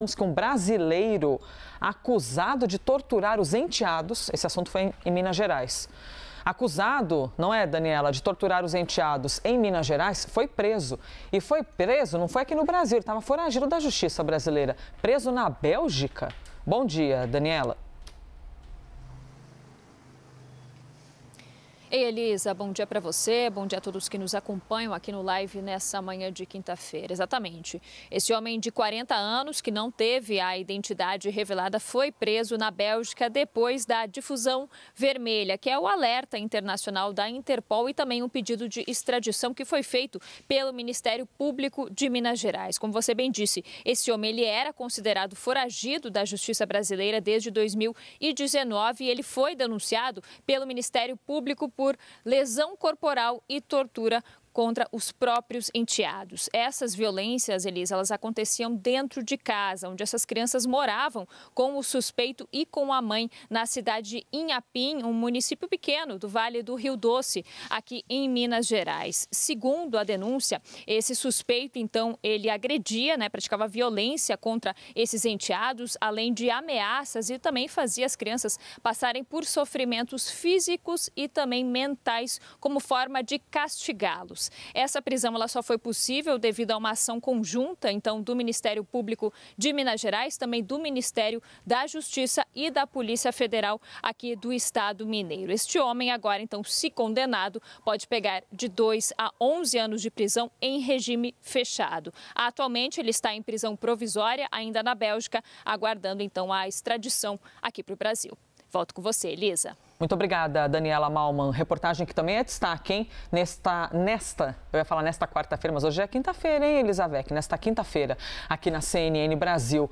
vamos com um brasileiro acusado de torturar os enteados. Esse assunto foi em, em, Minas Gerais. Acusado, não é, Daniela, de torturar os enteados em Minas Gerais, foi preso. E foi preso, não foi aqui no Brasil, estava foragido da justiça brasileira. Preso na Bélgica. Bom dia, Daniela. Ei, Elisa, bom dia para você, bom dia a todos que nos acompanham aqui no live nessa manhã de quinta-feira. Exatamente. Esse homem de 40 anos, que não teve a identidade revelada, foi preso na Bélgica depois da difusão vermelha, que é o alerta internacional da Interpol e também um pedido de extradição que foi feito pelo Ministério Público de Minas Gerais. Como você bem disse, esse homem ele era considerado foragido da justiça brasileira desde 2019 e ele foi denunciado pelo Ministério Público por lesão corporal e tortura contra os próprios enteados. Essas violências, Elisa, elas aconteciam dentro de casa, onde essas crianças moravam com o suspeito e com a mãe na cidade de Inhapim, um município pequeno do Vale do Rio Doce, aqui em Minas Gerais. Segundo a denúncia, esse suspeito, então, ele agredia, né, praticava violência contra esses enteados, além de ameaças e também fazia as crianças passarem por sofrimentos físicos e também mentais como forma de castigá-los. Essa prisão ela só foi possível devido a uma ação conjunta, então, do Ministério Público de Minas Gerais, também do Ministério da Justiça e da Polícia Federal aqui do Estado Mineiro. Este homem, agora, então, se condenado, pode pegar de 2 a 11 anos de prisão em regime fechado. Atualmente, ele está em prisão provisória, ainda na Bélgica, aguardando, então, a extradição aqui para o Brasil. Volto com você, Elisa. Muito obrigada, Daniela Malman. Reportagem que também é destaque, hein? Nesta, nesta eu ia falar nesta quarta-feira, mas hoje é quinta-feira, hein, Elisavec? Nesta quinta-feira, aqui na CNN Brasil.